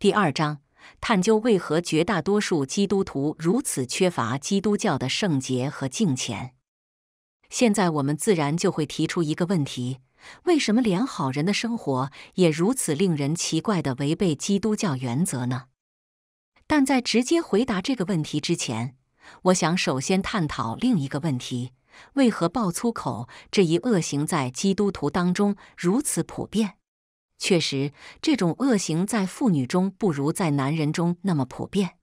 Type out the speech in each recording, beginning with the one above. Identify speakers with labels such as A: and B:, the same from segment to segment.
A: 第二章，探究为何绝大多数基督徒如此缺乏基督教的圣洁和敬虔。现在我们自然就会提出一个问题：为什么连好人的生活也如此令人奇怪的违背基督教原则呢？但在直接回答这个问题之前，我想首先探讨另一个问题：为何爆粗口这一恶行在基督徒当中如此普遍？确实，这种恶行在妇女中不如在男人中那么普遍，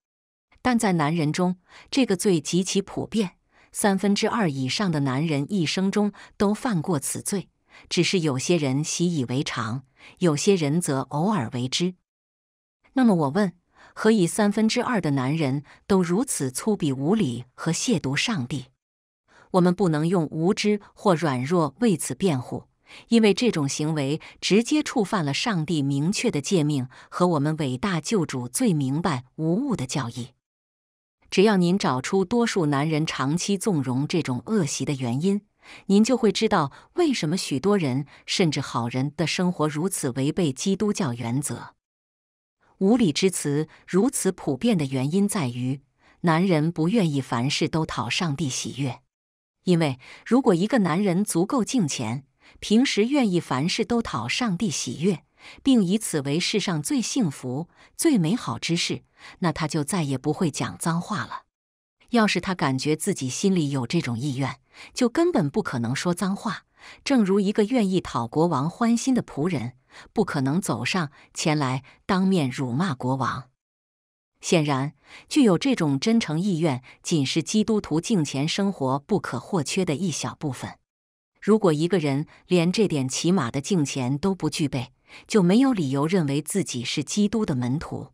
A: 但在男人中，这个罪极其普遍，三分之二以上的男人一生中都犯过此罪，只是有些人习以为常，有些人则偶尔为之。那么，我问：何以三分之二的男人都如此粗鄙无礼和亵渎上帝？我们不能用无知或软弱为此辩护。因为这种行为直接触犯了上帝明确的诫命和我们伟大救主最明白无误的教义。只要您找出多数男人长期纵容这种恶习的原因，您就会知道为什么许多人甚至好人的生活如此违背基督教原则。无理之词如此普遍的原因在于，男人不愿意凡事都讨上帝喜悦，因为如果一个男人足够敬虔。平时愿意凡事都讨上帝喜悦，并以此为世上最幸福、最美好之事，那他就再也不会讲脏话了。要是他感觉自己心里有这种意愿，就根本不可能说脏话。正如一个愿意讨国王欢心的仆人，不可能走上前来当面辱骂国王。显然，具有这种真诚意愿，仅是基督徒敬虔生活不可或缺的一小部分。如果一个人连这点起码的敬虔都不具备，就没有理由认为自己是基督的门徒。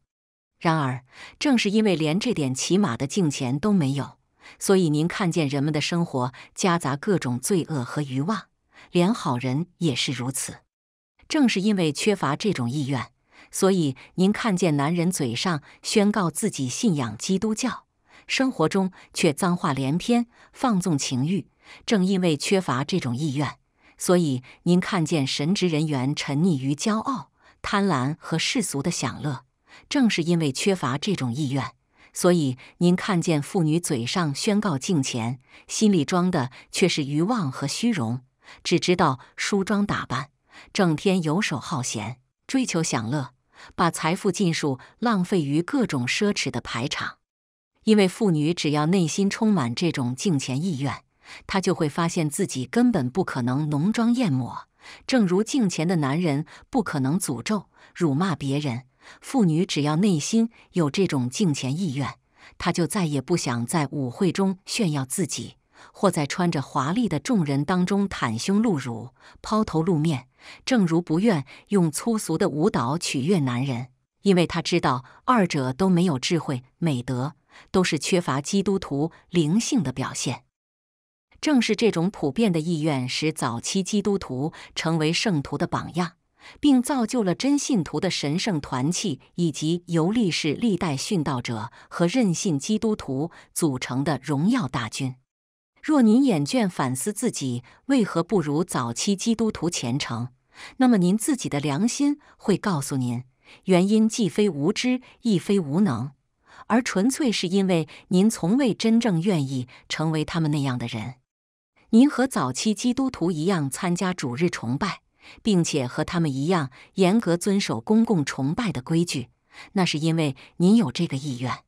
A: 然而，正是因为连这点起码的敬虔都没有，所以您看见人们的生活夹杂各种罪恶和欲望，连好人也是如此。正是因为缺乏这种意愿，所以您看见男人嘴上宣告自己信仰基督教，生活中却脏话连篇，放纵情欲。正因为缺乏这种意愿，所以您看见神职人员沉溺于骄傲、贪婪和世俗的享乐。正是因为缺乏这种意愿，所以您看见妇女嘴上宣告敬钱，心里装的却是欲望和虚荣，只知道梳妆打扮，整天游手好闲，追求享乐，把财富尽数浪费于各种奢侈的排场。因为妇女只要内心充满这种敬钱意愿。她就会发现自己根本不可能浓妆艳抹，正如镜前的男人不可能诅咒辱骂别人。妇女只要内心有这种镜前意愿，她就再也不想在舞会中炫耀自己，或在穿着华丽的众人当中袒胸露乳、抛头露面。正如不愿用粗俗的舞蹈取悦男人，因为她知道二者都没有智慧、美德，都是缺乏基督徒灵性的表现。正是这种普遍的意愿，使早期基督徒成为圣徒的榜样，并造就了真信徒的神圣团契，以及由历世历代殉道者和任信基督徒组成的荣耀大军。若您厌倦反思自己为何不如早期基督徒虔诚，那么您自己的良心会告诉您，原因既非无知，亦非无能，而纯粹是因为您从未真正愿意成为他们那样的人。您和早期基督徒一样参加主日崇拜，并且和他们一样严格遵守公共崇拜的规矩，那是因为您有这个意愿。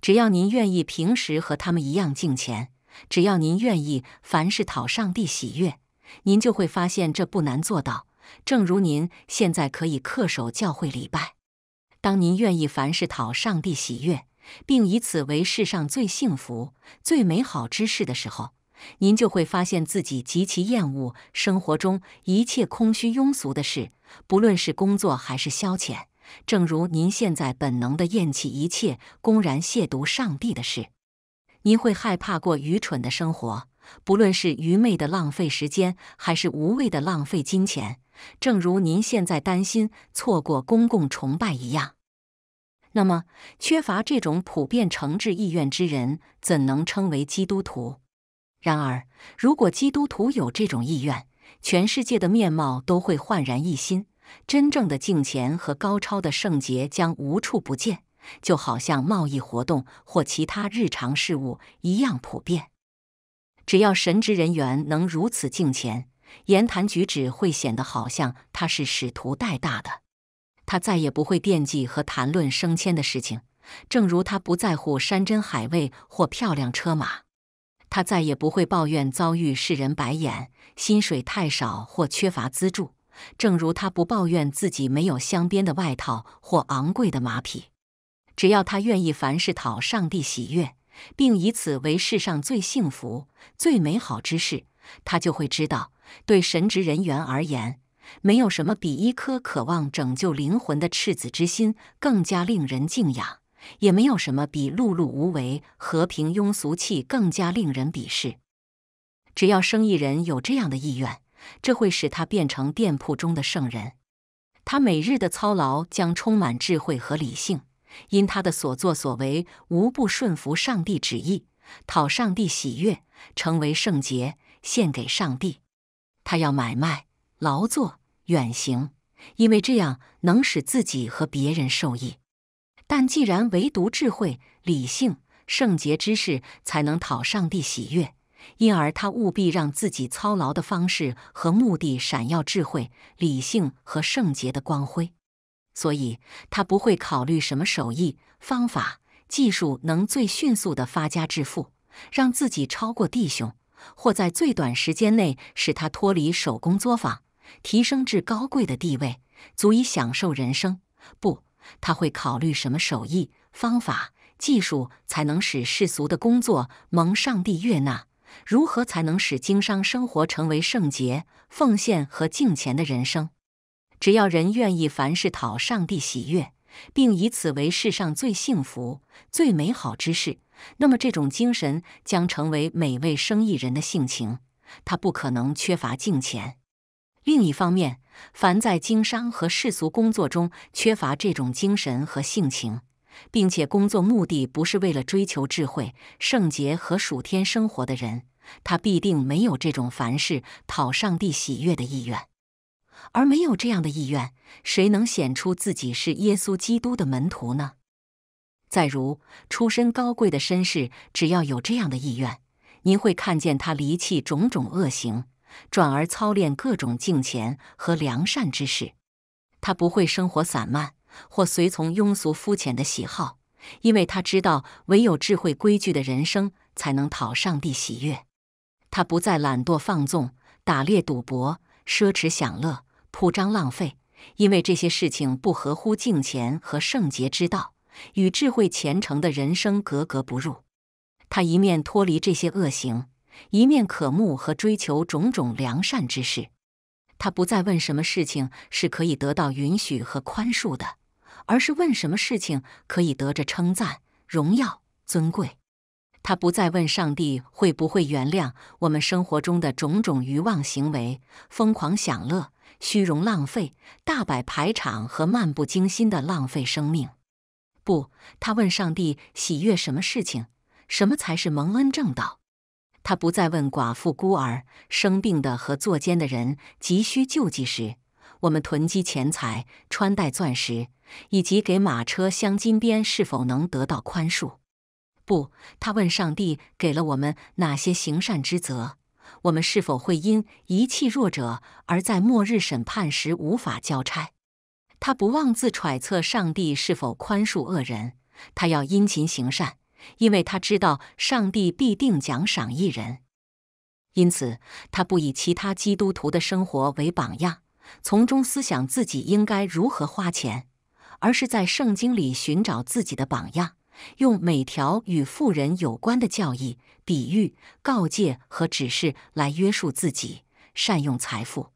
A: 只要您愿意平时和他们一样敬虔，只要您愿意凡事讨上帝喜悦，您就会发现这不难做到。正如您现在可以恪守教会礼拜，当您愿意凡事讨上帝喜悦，并以此为世上最幸福、最美好之事的时候。您就会发现自己极其厌恶生活中一切空虚庸俗的事，不论是工作还是消遣。正如您现在本能地厌弃一切公然亵渎上帝的事，您会害怕过愚蠢的生活，不论是愚昧的浪费时间，还是无谓的浪费金钱。正如您现在担心错过公共崇拜一样，那么缺乏这种普遍诚挚意愿之人，怎能称为基督徒？然而，如果基督徒有这种意愿，全世界的面貌都会焕然一新。真正的敬虔和高超的圣洁将无处不见，就好像贸易活动或其他日常事务一样普遍。只要神职人员能如此敬虔，言谈举止会显得好像他是使徒带大的。他再也不会惦记和谈论升迁的事情，正如他不在乎山珍海味或漂亮车马。他再也不会抱怨遭遇世人白眼、薪水太少或缺乏资助，正如他不抱怨自己没有镶边的外套或昂贵的马匹。只要他愿意凡事讨上帝喜悦，并以此为世上最幸福、最美好之事，他就会知道，对神职人员而言，没有什么比一颗渴望拯救灵魂的赤子之心更加令人敬仰。也没有什么比碌碌无为、和平庸俗气更加令人鄙视。只要生意人有这样的意愿，这会使他变成店铺中的圣人。他每日的操劳将充满智慧和理性，因他的所作所为无不顺服上帝旨意，讨上帝喜悦，成为圣洁，献给上帝。他要买卖、劳作、远行，因为这样能使自己和别人受益。但既然唯独智慧、理性、圣洁之事才能讨上帝喜悦，因而他务必让自己操劳的方式和目的闪耀智慧、理性和圣洁的光辉。所以，他不会考虑什么手艺、方法、技术能最迅速的发家致富，让自己超过弟兄，或在最短时间内使他脱离手工作坊，提升至高贵的地位，足以享受人生。不。他会考虑什么手艺、方法、技术才能使世俗的工作蒙上帝悦纳？如何才能使经商生活成为圣洁、奉献和敬虔的人生？只要人愿意凡事讨上帝喜悦，并以此为世上最幸福、最美好之事，那么这种精神将成为每位生意人的性情。他不可能缺乏敬虔。另一方面，凡在经商和世俗工作中缺乏这种精神和性情，并且工作目的不是为了追求智慧、圣洁和属天生活的人，他必定没有这种凡事讨上帝喜悦的意愿。而没有这样的意愿，谁能显出自己是耶稣基督的门徒呢？再如出身高贵的绅士，只要有这样的意愿，您会看见他离弃种种恶行。转而操练各种敬虔和良善之事。他不会生活散漫或随从庸俗肤浅的喜好，因为他知道唯有智慧规矩的人生才能讨上帝喜悦。他不再懒惰放纵、打猎赌博、奢侈享乐、铺张浪费，因为这些事情不合乎敬虔和圣洁之道，与智慧虔诚的人生格格不入。他一面脱离这些恶行。一面渴慕和追求种种良善之事，他不再问什么事情是可以得到允许和宽恕的，而是问什么事情可以得着称赞、荣耀、尊贵。他不再问上帝会不会原谅我们生活中的种种欲望行为、疯狂享乐、虚荣浪费、大摆排场和漫不经心的浪费生命。不，他问上帝喜悦什么事情，什么才是蒙恩正道。他不再问寡妇、孤儿、生病的和坐监的人急需救济时，我们囤积钱财、穿戴钻石，以及给马车镶金边是否能得到宽恕。不，他问上帝给了我们哪些行善之责，我们是否会因遗弃弱者而在末日审判时无法交差。他不妄自揣测上帝是否宽恕恶人，他要殷勤行善。因为他知道上帝必定奖赏一人，因此他不以其他基督徒的生活为榜样，从中思想自己应该如何花钱，而是在圣经里寻找自己的榜样，用每条与富人有关的教义、比喻、告诫和指示来约束自己，善用财富。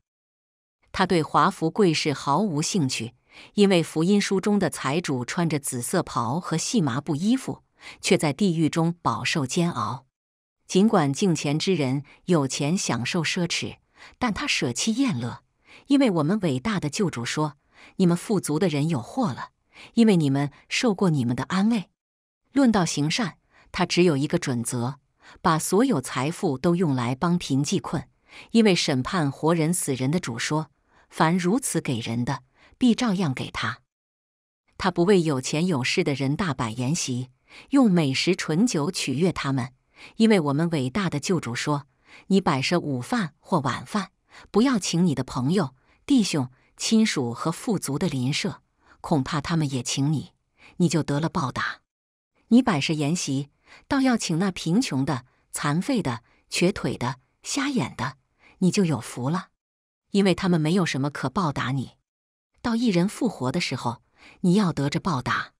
A: 他对华服贵士毫无兴趣，因为福音书中的财主穿着紫色袍和细麻布衣服。却在地狱中饱受煎熬。尽管镜前之人有钱享受奢侈，但他舍弃宴乐，因为我们伟大的救主说：“你们富足的人有祸了，因为你们受过你们的安慰。”论到行善，他只有一个准则：把所有财富都用来帮贫济困，因为审判活人死人的主说：“凡如此给人的，必照样给他。”他不为有钱有势的人大摆筵席。用美食、醇酒取悦他们，因为我们伟大的救主说：“你摆设午饭或晚饭，不要请你的朋友、弟兄、亲属和富足的邻舍，恐怕他们也请你，你就得了报答。你摆设筵席，倒要请那贫穷的、残废的、瘸腿的、瞎眼的，你就有福了，因为他们没有什么可报答你。到一人复活的时候，你要得着报答。”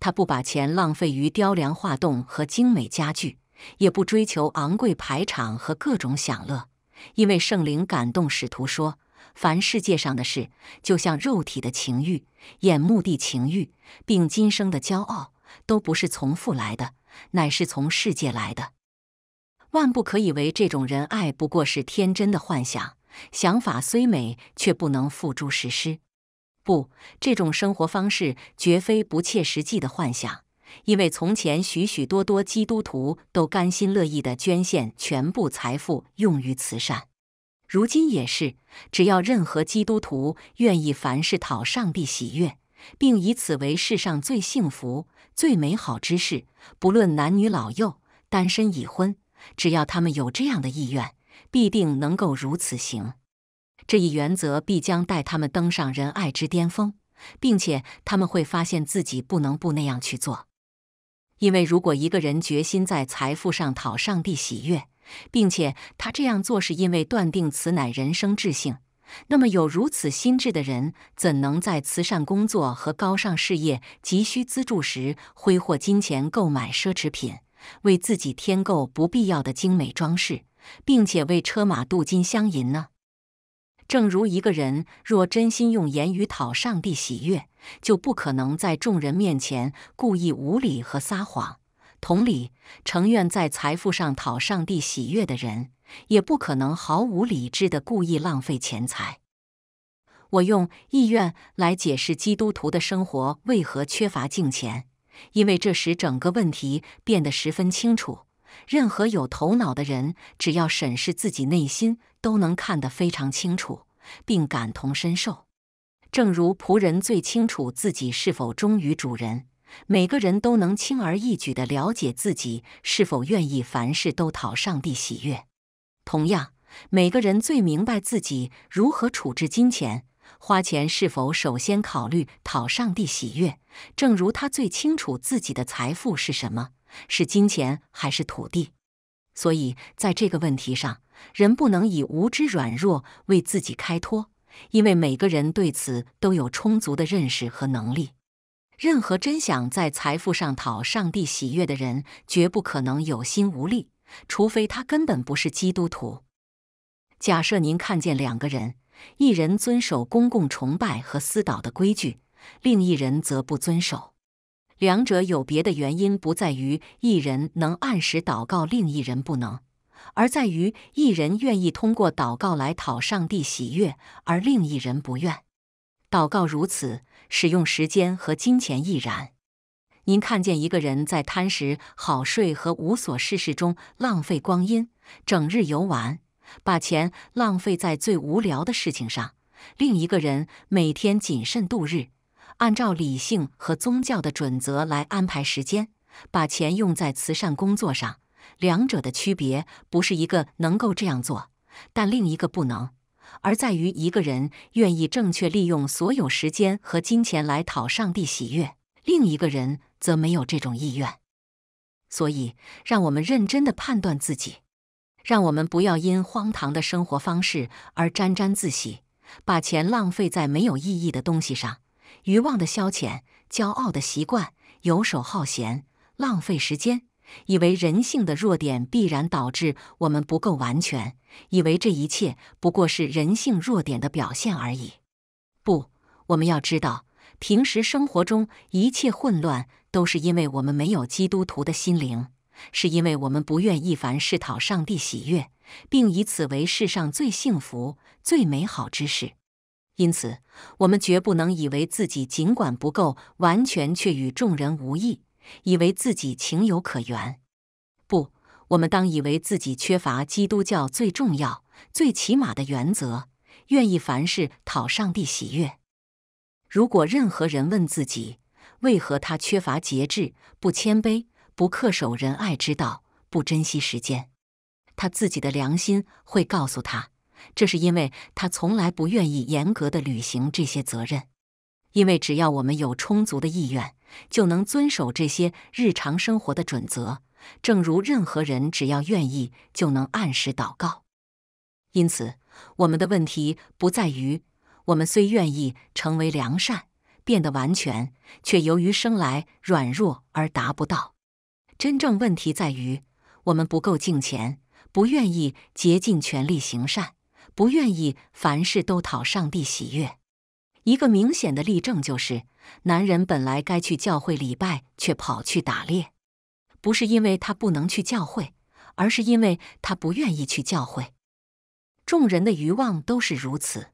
A: 他不把钱浪费于雕梁画栋和精美家具，也不追求昂贵排场和各种享乐，因为圣灵感动使徒说：“凡世界上的事，就像肉体的情欲、眼目的情欲，并今生的骄傲，都不是从父来的，乃是从世界来的。万不可以为这种仁爱不过是天真的幻想，想法虽美，却不能付诸实施。”不，这种生活方式绝非不切实际的幻想，因为从前许许多多基督徒都甘心乐意地捐献全部财富用于慈善，如今也是。只要任何基督徒愿意凡事讨上帝喜悦，并以此为世上最幸福、最美好之事，不论男女老幼、单身已婚，只要他们有这样的意愿，必定能够如此行。这一原则必将带他们登上仁爱之巅峰，并且他们会发现自己不能不那样去做，因为如果一个人决心在财富上讨上帝喜悦，并且他这样做是因为断定此乃人生至性，那么有如此心智的人，怎能在慈善工作和高尚事业急需资助时挥霍金钱购买奢侈品，为自己添购不必要的精美装饰，并且为车马镀金镶银呢？正如一个人若真心用言语讨上帝喜悦，就不可能在众人面前故意无礼和撒谎。同理，诚愿在财富上讨上帝喜悦的人，也不可能毫无理智的故意浪费钱财。我用意愿来解释基督徒的生活为何缺乏敬虔，因为这使整个问题变得十分清楚。任何有头脑的人，只要审视自己内心。都能看得非常清楚，并感同身受。正如仆人最清楚自己是否忠于主人，每个人都能轻而易举地了解自己是否愿意凡事都讨上帝喜悦。同样，每个人最明白自己如何处置金钱，花钱是否首先考虑讨上帝喜悦。正如他最清楚自己的财富是什么，是金钱还是土地。所以，在这个问题上。人不能以无知软弱为自己开脱，因为每个人对此都有充足的认识和能力。任何真想在财富上讨上帝喜悦的人，绝不可能有心无力，除非他根本不是基督徒。假设您看见两个人，一人遵守公共崇拜和私祷的规矩，另一人则不遵守。两者有别的原因，不在于一人能按时祷告，另一人不能。而在于一人愿意通过祷告来讨上帝喜悦，而另一人不愿。祷告如此，使用时间和金钱亦然。您看见一个人在贪食、好睡和无所事事中浪费光阴，整日游玩，把钱浪费在最无聊的事情上；另一个人每天谨慎度日，按照理性和宗教的准则来安排时间，把钱用在慈善工作上。两者的区别，不是一个能够这样做，但另一个不能，而在于一个人愿意正确利用所有时间和金钱来讨上帝喜悦，另一个人则没有这种意愿。所以，让我们认真的判断自己，让我们不要因荒唐的生活方式而沾沾自喜，把钱浪费在没有意义的东西上，欲望的消遣，骄傲的习惯，游手好闲，浪费时间。以为人性的弱点必然导致我们不够完全，以为这一切不过是人性弱点的表现而已。不，我们要知道，平时生活中一切混乱都是因为我们没有基督徒的心灵，是因为我们不愿意凡事讨上帝喜悦，并以此为世上最幸福、最美好之事。因此，我们绝不能以为自己尽管不够完全，却与众人无异。以为自己情有可原，不，我们当以为自己缺乏基督教最重要、最起码的原则，愿意凡事讨上帝喜悦。如果任何人问自己为何他缺乏节制、不谦卑、不恪守仁爱之道、不珍惜时间，他自己的良心会告诉他，这是因为他从来不愿意严格的履行这些责任。因为只要我们有充足的意愿，就能遵守这些日常生活的准则。正如任何人只要愿意，就能按时祷告。因此，我们的问题不在于我们虽愿意成为良善、变得完全，却由于生来软弱而达不到。真正问题在于我们不够敬虔，不愿意竭尽全力行善，不愿意凡事都讨上帝喜悦。一个明显的例证就是，男人本来该去教会礼拜，却跑去打猎，不是因为他不能去教会，而是因为他不愿意去教会。众人的欲望都是如此。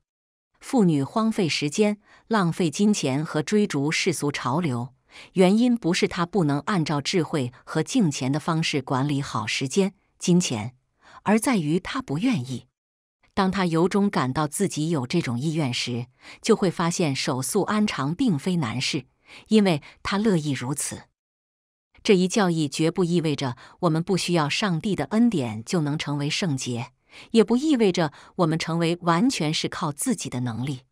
A: 妇女荒废时间、浪费金钱和追逐世俗潮流，原因不是她不能按照智慧和敬虔的方式管理好时间、金钱，而在于她不愿意。当他由衷感到自己有这种意愿时，就会发现手速安常并非难事，因为他乐意如此。这一教义绝不意味着我们不需要上帝的恩典就能成为圣洁，也不意味着我们成为完全是靠自己的能力。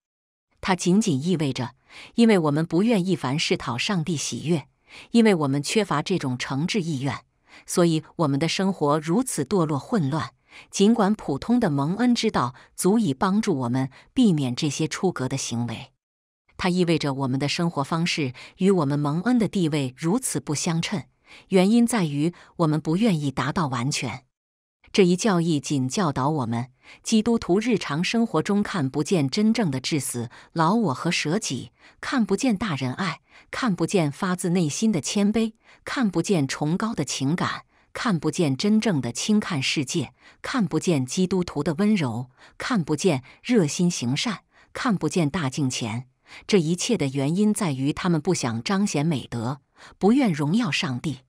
A: 它仅仅意味着，因为我们不愿意凡事讨上帝喜悦，因为我们缺乏这种诚挚意愿，所以我们的生活如此堕落混乱。尽管普通的蒙恩之道足以帮助我们避免这些出格的行为，它意味着我们的生活方式与我们蒙恩的地位如此不相称。原因在于我们不愿意达到完全。这一教义仅教导我们，基督徒日常生活中看不见真正的至死老我和舍己，看不见大仁爱，看不见发自内心的谦卑，看不见崇高的情感。看不见真正的轻看世界，看不见基督徒的温柔，看不见热心行善，看不见大敬虔。这一切的原因在于，他们不想彰显美德，不愿荣耀上帝。